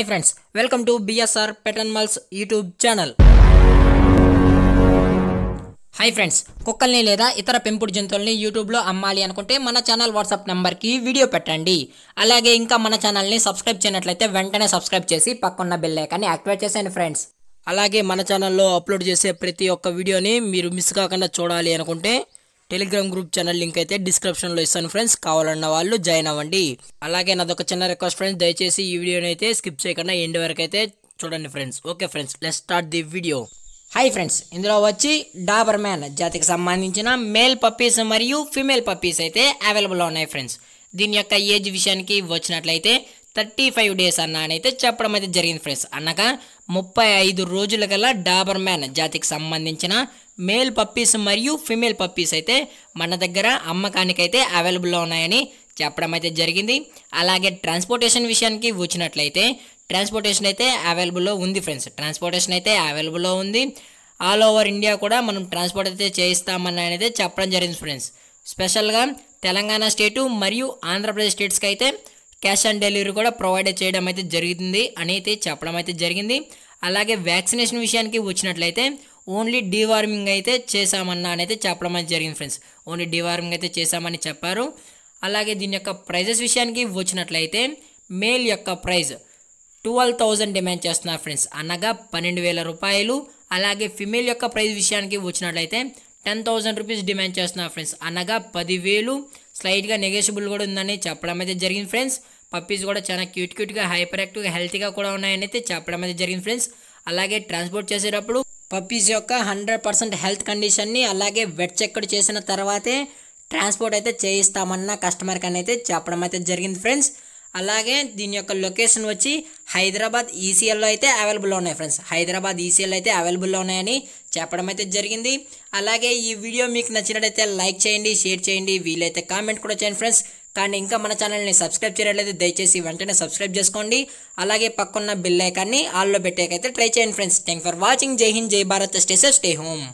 hi friends welcome to BSR pet animals YouTube channel hi friends కుక్కల్ని లేదా ఇతర పెంపుడు జంతువుల్ని యూట్యూబ్లో అమ్మాలి అనుకుంటే మన ఛానల్ వాట్సాప్ నెంబర్కి వీడియో పెట్టండి అలాగే ఇంకా మన ఛానల్ని సబ్స్క్రైబ్ చేయనట్లయితే వెంటనే సబ్స్క్రైబ్ చేసి పక్కన్న బెల్ ఐకాన్ని యాక్టివేట్ చేసేయండి ఫ్రెండ్స్ అలాగే మన ఛానల్లో అప్లోడ్ చేసే ప్రతి ఒక్క వీడియోని మీరు మిస్ కాకుండా చూడాలి అనుకుంటే టెలిగ్రామ్ గ్రూప్ ఛానల్ లింక్ అయితే డిస్క్రిప్షన్లో ఇస్తాను ఫ్రెండ్స్ కావాలన్న వాళ్ళు జాయిన్ అవ్వండి అలాగే నాదొక చిన్న రిక్వెస్ట్ ఫ్రెండ్స్ దయచేసి ఈ వీడియోని అయితే స్కిప్ చేయకుండా ఎండ్ వరకు అయితే చూడండి friends okay friends let start the video hi friends ఇందులో వచ్చి డాబర్ మ్యాన్ జాతికి సంబంధించిన మేల్ పప్పీస్ మరియు ఫిమేల్ పప్పీస్ అయితే అవైలబుల్ ఉన్నాయి ఫ్రెండ్స్ దీని యొక్క ఏజ్ విషయానికి వచ్చినట్లయితే థర్టీ ఫైవ్ డేస్ అన్న అని అయితే చెప్పడం అయితే జరిగింది ఫ్రెండ్స్ అనగా ముప్పై ఐదు రోజుల గల డాబర్ మ్యాన్ జాతికి సంబంధించిన మేల్ పప్పీస్ మరియు ఫిమేల్ పప్పీస్ అయితే మన దగ్గర అమ్మకానికైతే అవైలబుల్లో ఉన్నాయని చెప్పడం అయితే జరిగింది అలాగే ట్రాన్స్పోర్టేషన్ విషయానికి వచ్చినట్లయితే ట్రాన్స్పోర్టేషన్ అయితే అవైలబుల్లో ఉంది ఫ్రెండ్స్ ట్రాన్స్పోర్టేషన్ అయితే అవైలబుల్లో ఉంది ఆల్ ఓవర్ ఇండియా కూడా మనం ట్రాన్స్పోర్ట్ అయితే చేయిస్తామని అనేది చెప్పడం జరిగింది ఫ్రెండ్స్ స్పెషల్గా తెలంగాణ స్టేటు మరియు ఆంధ్రప్రదేశ్ స్టేట్స్కి అయితే క్యాష్ ఆన్ డెలివరీ కూడా ప్రొవైడ్ చేయడం అయితే జరుగుతుంది అని అయితే చెప్పడం అయితే జరిగింది అలాగే వ్యాక్సినేషన్ విషయానికి వచ్చినట్లయితే ఓన్లీ డీవార్మింగ్ అయితే చేశామన్నా అని అయితే చెప్పడం అయితే జరిగింది ఫ్రెండ్స్ ఓన్లీ డీవార్మింగ్ అయితే చేశామని చెప్పారు అలాగే దీని యొక్క ప్రైజెస్ విషయానికి వచ్చినట్లయితే మేల్ యొక్క ప్రైజ్ ట్వెల్వ్ థౌజండ్ డిమాండ్ చేస్తున్నారు ఫ్రెండ్స్ అనగా పన్నెండు వేల రూపాయలు అలాగే ఫిమేల్ యొక్క ప్రైజ్ విషయానికి వచ్చినట్లయితే టెన్ థౌజండ్ రూపీస్ డిమాండ్ చేస్తున్నారు ఫ్రెండ్స్ అనగా పదివేలు స్లైట్గా నెగోషియబుల్ కూడా ఉందని చెప్పడం అయితే జరిగింది ఫ్రెండ్స్ పప్పీస్ కూడా చాలా క్యూట్ క్యూట్గా హైపర్ యాక్టివ్గా హెల్తీగా కూడా ఉన్నాయని అయితే చెప్పడం అయితే జరిగింది ఫ్రెండ్స్ అలాగే ట్రాన్స్పోర్ట్ చేసేటప్పుడు పప్పీస్ యొక్క హండ్రెడ్ పర్సెంట్ హెల్త్ కండిషన్ని అలాగే వెట్ చెక్డ్ చేసిన తర్వాతే ట్రాన్స్పోర్ట్ అయితే చేయిస్తామన్న కస్టమర్కి అని అయితే చెప్పడం అయితే జరిగింది ఫ్రెండ్స్ అలాగే దీని యొక్క లొకేషన్ వచ్చి హైదరాబాద్ ఈసీఎల్లో అయితే అవైలబుల్లో ఉన్నాయి ఫ్రెండ్స్ హైదరాబాద్ ఈసీఎల్ అయితే అవైలబుల్లో ఉన్నాయని చెప్పడం అయితే జరిగింది అలాగే ఈ వీడియో మీకు నచ్చినట్లయితే లైక్ చేయండి షేర్ చేయండి వీలైతే కామెంట్ కూడా చేయండి ఫ్రెండ్స్ కానీ ఇంకా మన ఛానల్ని సబ్స్క్రైబ్ చేయట్లయితే దయచేసి వెంటనే సబ్స్క్రైబ్ చేసుకోండి అలాగే పక్కన్న బిల్ ఐకాన్ని ఆల్లో పెట్టేకైతే ట్రై చేయండి ఫ్రెండ్స్ థ్యాంక్ ఫర్ వాచింగ్ జై హింద్ జై భారత్ స్టేసెస్ స్టే హోమ్